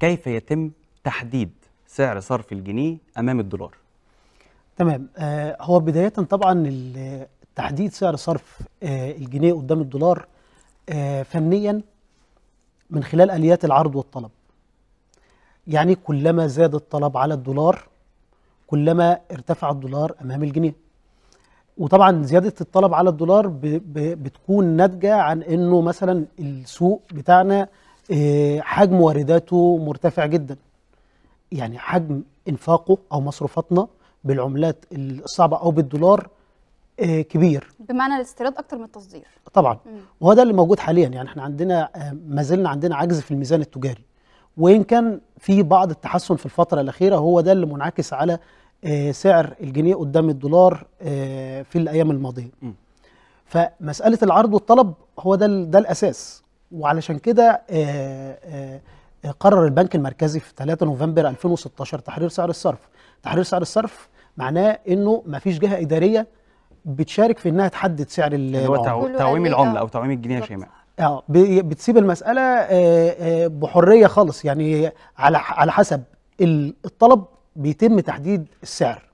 كيف يتم تحديد سعر صرف الجنيه امام الدولار تمام آه، هو بدايه طبعا تحديد سعر صرف آه، الجنيه قدام الدولار آه، فنيا من خلال اليات العرض والطلب يعني كلما زاد الطلب على الدولار كلما ارتفع الدولار امام الجنيه وطبعا زياده الطلب على الدولار بتكون ناتجه عن انه مثلا السوق بتاعنا آه، حجم وارداته مرتفع جدا يعني حجم انفاقه او مصروفاتنا بالعملات الصعبه او بالدولار آه، كبير بمعنى الاستيراد اكتر من التصدير طبعا وهو ده اللي موجود حاليا يعني احنا عندنا آه، ما زلنا عندنا عجز في الميزان التجاري وان كان في بعض التحسن في الفتره الاخيره هو ده اللي منعكس على سعر الجنيه قدام الدولار في الايام الماضيه مم. فمساله العرض والطلب هو ده ده الاساس وعلشان كده آه، آه، آه، قرر البنك المركزي في 3 نوفمبر 2016 تحرير سعر الصرف تحرير سعر الصرف معناه انه ما فيش جهه اداريه بتشارك في انها تحدد سعر اللي هو تعويم العمله او تعويم الجنيه يا شيماء اه بتسيب المساله بحريه خالص يعني على على حسب الطلب بيتم تحديد السعر